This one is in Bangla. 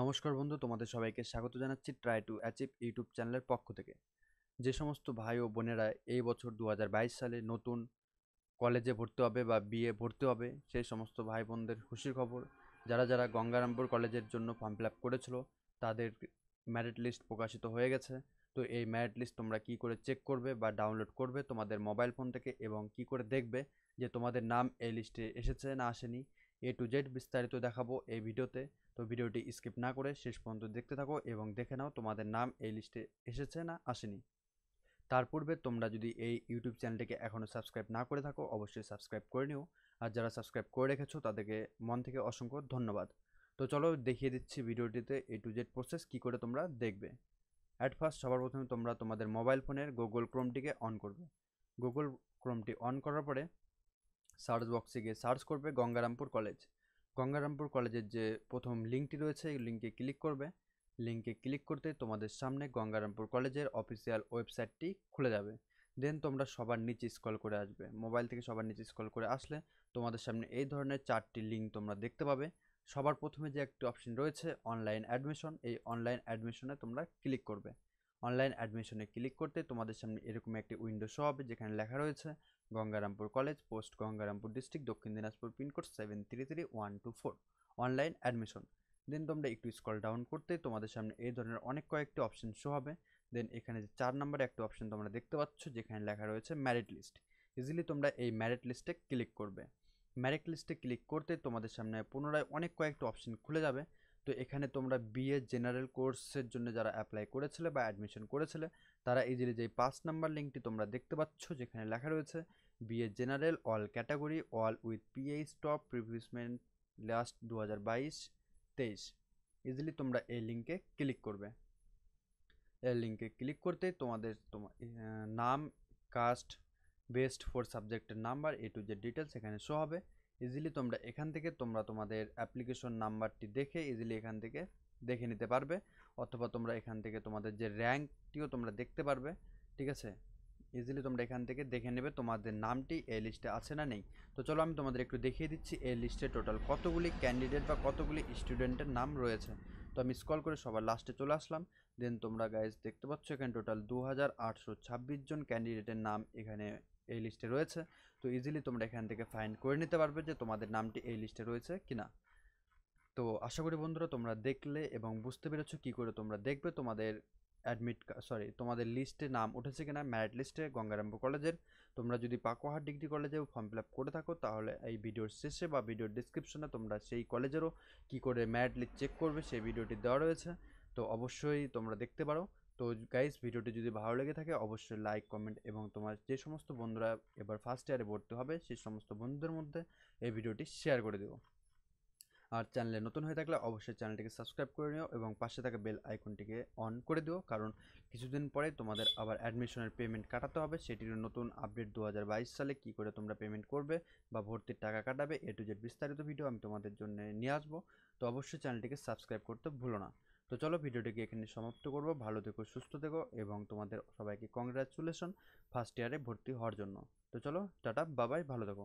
নমস্কার বন্ধু তোমাদের সবাইকে স্বাগত জানাচ্ছি ট্রাই টু অ্যাচিভ ইউটিউব চ্যানেলের পক্ষ থেকে যে সমস্ত ভাই ও বোনেরা এই বছর দু সালে নতুন কলেজে ভর্তি হবে বা বিয়ে ভর্তি হবে সেই সমস্ত ভাই বোনদের খুশির খবর যারা যারা গঙ্গারামপুর কলেজের জন্য ফর্ম ফিল করেছিল তাদের ম্যারিট লিস্ট প্রকাশিত হয়ে গেছে তো এই ম্যারিট লিস্ট তোমরা কি করে চেক করবে বা ডাউনলোড করবে তোমাদের মোবাইল ফোন থেকে এবং কি করে দেখবে যে তোমাদের নাম এই লিস্টে এসেছে না আসেনি এ টু জেড বিস্তারিত দেখাবো এই ভিডিওতে তো ভিডিওটি স্কিপ না করে শেষ পর্যন্ত দেখতে থাকো এবং দেখে নাও তোমাদের নাম এই লিস্টে এসেছে না আসেনি তার পূর্বে তোমরা যদি এই ইউটিউব চ্যানেলটিকে এখনও সাবস্ক্রাইব না করে থাকো অবশ্যই সাবস্ক্রাইব করে নিও আর যারা সাবস্ক্রাইব করে রেখেছো তাদেরকে মন থেকে অসংখ্য ধন্যবাদ তো চলো দেখিয়ে দিচ্ছি ভিডিওটিতে এ টু জেড প্রসেস কী করে তোমরা দেখবে অ্যাট ফার্স্ট সবার প্রথমে তোমরা তোমাদের মোবাইল ফোনের গুগল ক্রোমটিকে অন করবে গুগল ক্রোমটি অন করার পরে সার্চ বক্সে গিয়ে সার্চ করবে গঙ্গারামপুর কলেজ গঙ্গারামপুর কলেজের যে প্রথম লিঙ্কটি রয়েছে এই লিঙ্কে ক্লিক করবে লিঙ্কে ক্লিক করতে তোমাদের সামনে গঙ্গারামপুর কলেজের অফিসিয়াল ওয়েবসাইটটি খুলে যাবে দেন তোমরা সবার নিচে স্কল করে আসবে মোবাইল থেকে সবার নিচে স্কল করে আসলে তোমাদের সামনে এই ধরনের চারটি লিঙ্ক তোমরা দেখতে পাবে সবার প্রথমে যে একটি অপশন রয়েছে অনলাইন অ্যাডমিশন এই অনলাইন অ্যাডমিশনে তোমরা ক্লিক করবে অনলাইন অ্যাডমিশনে ক্লিক করতে তোমাদের সামনে এরকম একটি উইন্ডো শো হবে যেখানে লেখা রয়েছে Gangarampur college post Gangarampur district Dakshin Dinajpur pincode seven three three one two four online admission then তোমরা একটু স্কল ডাউন করতে তোমাদের সামনে এই ধরনের অনেক কয়েকটি অপশন শো হবে দেন এখানে যে চার নম্বরে একটা অপশন তোমরা দেখতে পাচ্ছ যেখানে লেখা রয়েছে ম্যারিট লিস্ট ইজিলি তোমরা এই ম্যারিট লিস্টে ক্লিক করবে ম্যারিট লিস্টে ক্লিক করতে তোমাদের সামনে পুনরায় অনেক কয়েকটি অপশন খুলে যাবে তো এখানে তোমরা বিএ জেনারেল কোর্সের জন্য যারা অ্যাপ্লাই করেছিলে বা অ্যাডমিশন করেছিলে তারা ইজিলি যে পাঁচ নাম্বার লিঙ্কটি তোমরা দেখতে পাচ্ছ যেখানে লেখা রয়েছে BA general all category all with PH top প্রিভিউসমেন্ট লাস্ট দু হাজার বাইশ তেইশ ইজিলি তোমরা এই লিঙ্কে ক্লিক করবে এই লিঙ্কে ক্লিক করতে তোমাদের তোমার নাম কাস্ট বেস্ট ফোর সাবজেক্টের number A to Z details এখানে শো হবে ইজিলি তোমরা এখান থেকে তোমরা তোমাদের অ্যাপ্লিকেশন নাম্বারটি দেখে ইজিলি এখান থেকে দেখে নিতে পারবে অথবা তোমরা এখান থেকে তোমাদের যে র্যাঙ্কটিও তোমরা দেখতে পারবে ঠিক আছে ইজিলি তোমরা এখান থেকে দেখে নেবে তোমাদের নামটি এই লিস্টে আছে না নেই তো চলো আমি তোমাদের একটু দেখিয়ে দিচ্ছি এই লিস্টে টোটাল কতগুলি ক্যান্ডিডেট বা কতগুলি স্টুডেন্টের নাম রয়েছে তো আমি স্কল করে সবার লাস্টে চলে আসলাম দেন তোমরা গাইজ দেখতে পাচ্ছ এখানে টোটাল দু জন ক্যান্ডিডেটের নাম এখানে এই লিস্টে রয়েছে তো ইজিলি তোমরা এখান থেকে ফাইন্ড করে নিতে পারবে যে তোমাদের নামটি এই লিস্টে রয়েছে কিনা তো আশা করি বন্ধুরা তোমরা দেখলে এবং বুঝতে পেরেছো কি করে তোমরা দেখবে তোমাদের অ্যাডমিট সরি তোমাদের লিস্টে নাম উঠেছে কিনা ম্যারিট লিস্টে গঙ্গারামপুর কলেজের তোমরা যদি পাকোহাট ডিগ্রি কলেজেও ফর্ম ফিল করে থাকো তাহলে এই ভিডিওর শেষে বা ভিডিওর ডিসক্রিপশনে তোমরা সেই কলেজেরও কি করে ম্যারিট লিস্ট চেক করবে সেই ভিডিওটি দেওয়া রয়েছে তো অবশ্যই তোমরা দেখতে পারো তো গাইজ ভিডিওটি যদি ভালো লেগে থাকে অবশ্যই লাইক কমেন্ট এবং তোমার যে সমস্ত বন্ধুরা এবার ফার্স্ট ইয়ারে ভর্তি হবে সেই সমস্ত বন্ধুদের মধ্যে এই ভিডিওটি শেয়ার করে দেবো আর চ্যানেলে নতুন হয়ে থাকলে অবশ্যই চ্যানেলটিকে সাবস্ক্রাইব করে নিও এবং পাশে থাকা বেল আইকনটিকে অন করে দিও কারণ কিছুদিন পরে তোমাদের আবার অ্যাডমিশনের পেমেন্ট কাটাতে হবে সেটির নতুন আপডেট দু সালে কি করে তোমরা পেমেন্ট করবে বা ভর্তির টাকা কাটাবে এ টু জেড বিস্তারিত ভিডিও আমি তোমাদের জন্য নিয়ে আসবো তো অবশ্যই চ্যানেলটিকে সাবস্ক্রাইব করতে ভুলো না তো চলো ভিডিওটিকে এখানে সমাপ্ত করবো ভালো থেকো সুস্থ থেকো এবং তোমাদের সবাইকে কংগ্রাচুলেশন ফার্স্ট ইয়ারে ভর্তি হওয়ার জন্য তো চলো টাটা বাবাই ভালো থেকো